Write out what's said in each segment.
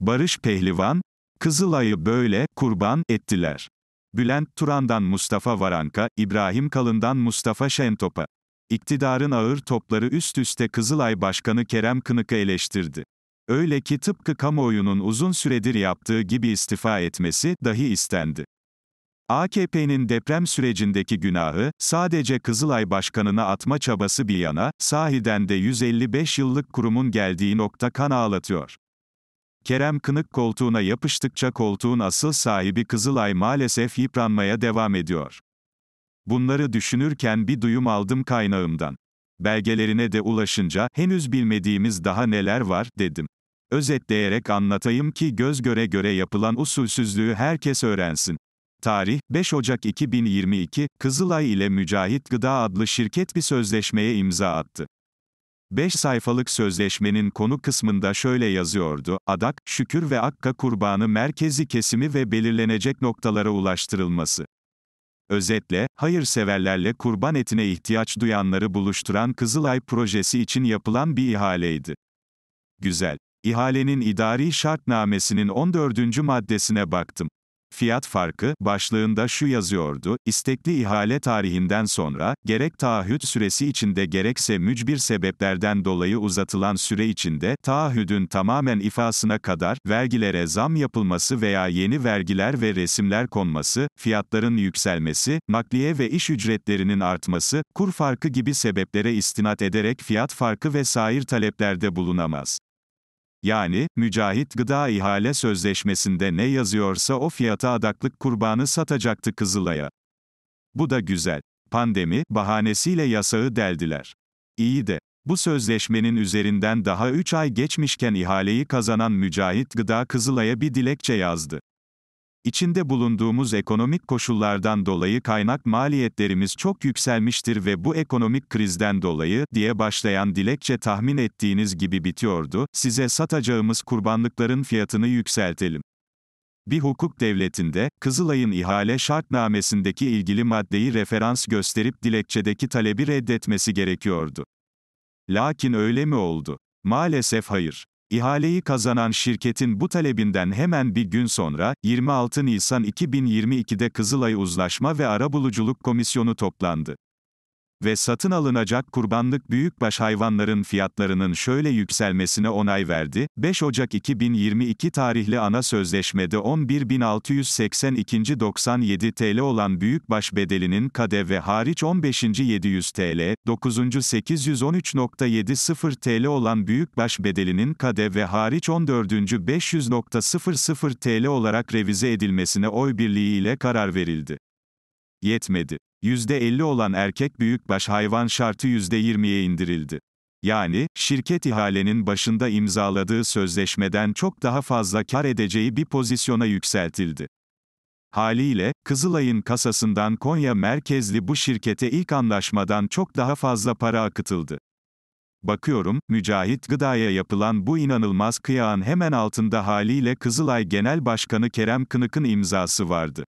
Barış Pehlivan, Kızılay'ı böyle, kurban, ettiler. Bülent Turan'dan Mustafa Varanka, İbrahim Kalın'dan Mustafa Şentop'a. İktidarın ağır topları üst üste Kızılay Başkanı Kerem Kınık'ı eleştirdi. Öyle ki tıpkı kamuoyunun uzun süredir yaptığı gibi istifa etmesi dahi istendi. AKP'nin deprem sürecindeki günahı, sadece Kızılay Başkanı'na atma çabası bir yana, sahiden de 155 yıllık kurumun geldiği nokta kan ağlatıyor. Kerem Kınık koltuğuna yapıştıkça koltuğun asıl sahibi Kızılay maalesef yıpranmaya devam ediyor. Bunları düşünürken bir duyum aldım kaynağımdan. Belgelerine de ulaşınca, henüz bilmediğimiz daha neler var, dedim. Özetleyerek anlatayım ki göz göre göre yapılan usulsüzlüğü herkes öğrensin. Tarih, 5 Ocak 2022, Kızılay ile Mücahit Gıda adlı şirket bir sözleşmeye imza attı. 5 sayfalık sözleşmenin konu kısmında şöyle yazıyordu, adak, şükür ve akka kurbanı merkezi kesimi ve belirlenecek noktalara ulaştırılması. Özetle, hayırseverlerle kurban etine ihtiyaç duyanları buluşturan Kızılay projesi için yapılan bir ihaleydi. Güzel. İhalenin idari şartnamesinin 14. maddesine baktım. Fiyat farkı, başlığında şu yazıyordu, istekli ihale tarihinden sonra, gerek taahhüt süresi içinde gerekse mücbir sebeplerden dolayı uzatılan süre içinde, taahhüdün tamamen ifasına kadar, vergilere zam yapılması veya yeni vergiler ve resimler konması, fiyatların yükselmesi, nakliye ve iş ücretlerinin artması, kur farkı gibi sebeplere istinat ederek fiyat farkı ve sair taleplerde bulunamaz. Yani, mücahit gıda ihale sözleşmesinde ne yazıyorsa o fiyata adaklık kurbanı satacaktı Kızılay'a. Bu da güzel. Pandemi, bahanesiyle yasağı deldiler. İyi de, bu sözleşmenin üzerinden daha 3 ay geçmişken ihaleyi kazanan Mücahit Gıda Kızılay'a bir dilekçe yazdı. İçinde bulunduğumuz ekonomik koşullardan dolayı kaynak maliyetlerimiz çok yükselmiştir ve bu ekonomik krizden dolayı diye başlayan dilekçe tahmin ettiğiniz gibi bitiyordu. Size satacağımız kurbanlıkların fiyatını yükseltelim. Bir hukuk devletinde, Kızılay'ın ihale şartnamesindeki ilgili maddeyi referans gösterip dilekçedeki talebi reddetmesi gerekiyordu. Lakin öyle mi oldu? Maalesef hayır. İhaleyi kazanan şirketin bu talebinden hemen bir gün sonra, 26 Nisan 2022'de Kızılay Uzlaşma ve Arabuluculuk Komisyonu toplandı ve satın alınacak kurbanlık büyükbaş hayvanların fiyatlarının şöyle yükselmesine onay verdi. 5 Ocak 2022 tarihli ana sözleşmede 11.682.97 TL olan büyükbaş bedelinin KDV hariç 15.700 TL, 9.813.70 TL olan büyükbaş bedelinin KDV hariç 14.500.00 TL olarak revize edilmesine oy birliğiyle karar verildi. Yetmedi. %50 olan erkek büyükbaş hayvan şartı %20'ye indirildi. Yani, şirket ihalenin başında imzaladığı sözleşmeden çok daha fazla kar edeceği bir pozisyona yükseltildi. Haliyle, Kızılay'ın kasasından Konya merkezli bu şirkete ilk anlaşmadan çok daha fazla para akıtıldı. Bakıyorum, Mücahit Gıda'ya yapılan bu inanılmaz kıyağın hemen altında haliyle Kızılay Genel Başkanı Kerem Kınık'ın imzası vardı.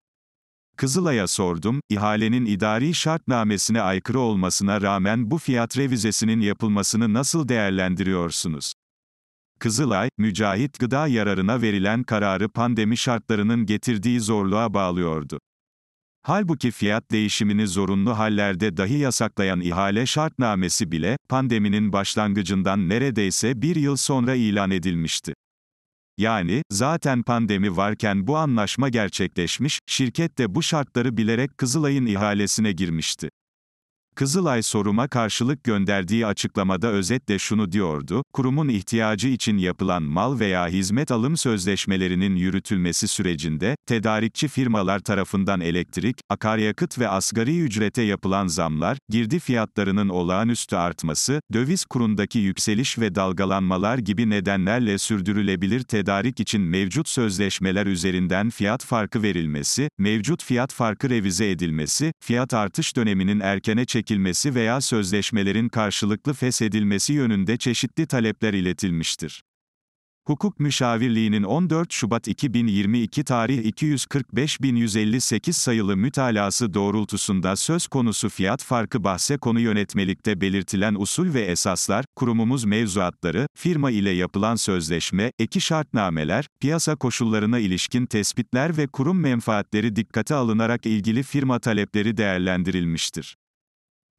Kızılay'a sordum, ihalenin idari şartnamesine aykırı olmasına rağmen bu fiyat revizesinin yapılmasını nasıl değerlendiriyorsunuz? Kızılay, mücahit gıda yararına verilen kararı pandemi şartlarının getirdiği zorluğa bağlıyordu. Halbuki fiyat değişimini zorunlu hallerde dahi yasaklayan ihale şartnamesi bile, pandeminin başlangıcından neredeyse bir yıl sonra ilan edilmişti. Yani, zaten pandemi varken bu anlaşma gerçekleşmiş, şirket de bu şartları bilerek Kızılay'ın ihalesine girmişti. Kızılay soruma karşılık gönderdiği açıklamada özetle şunu diyordu, kurumun ihtiyacı için yapılan mal veya hizmet alım sözleşmelerinin yürütülmesi sürecinde, tedarikçi firmalar tarafından elektrik, akaryakıt ve asgari ücrete yapılan zamlar, girdi fiyatlarının olağanüstü artması, döviz kurundaki yükseliş ve dalgalanmalar gibi nedenlerle sürdürülebilir tedarik için mevcut sözleşmeler üzerinden fiyat farkı verilmesi, mevcut fiyat farkı revize edilmesi, fiyat artış döneminin erkene çekilmesi, çekilmesi veya sözleşmelerin karşılıklı feshedilmesi yönünde çeşitli talepler iletilmiştir. Hukuk Müşavirliği'nin 14 Şubat 2022 tarih 245.158 sayılı mütalası doğrultusunda söz konusu fiyat farkı bahse konu yönetmelikte belirtilen usul ve esaslar, kurumumuz mevzuatları, firma ile yapılan sözleşme, eki şartnameler, piyasa koşullarına ilişkin tespitler ve kurum menfaatleri dikkate alınarak ilgili firma talepleri değerlendirilmiştir.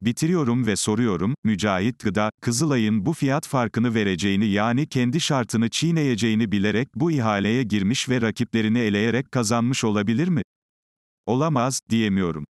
Bitiriyorum ve soruyorum, Mücahit Gıda, Kızılay'ın bu fiyat farkını vereceğini yani kendi şartını çiğneyeceğini bilerek bu ihaleye girmiş ve rakiplerini eleyerek kazanmış olabilir mi? Olamaz, diyemiyorum.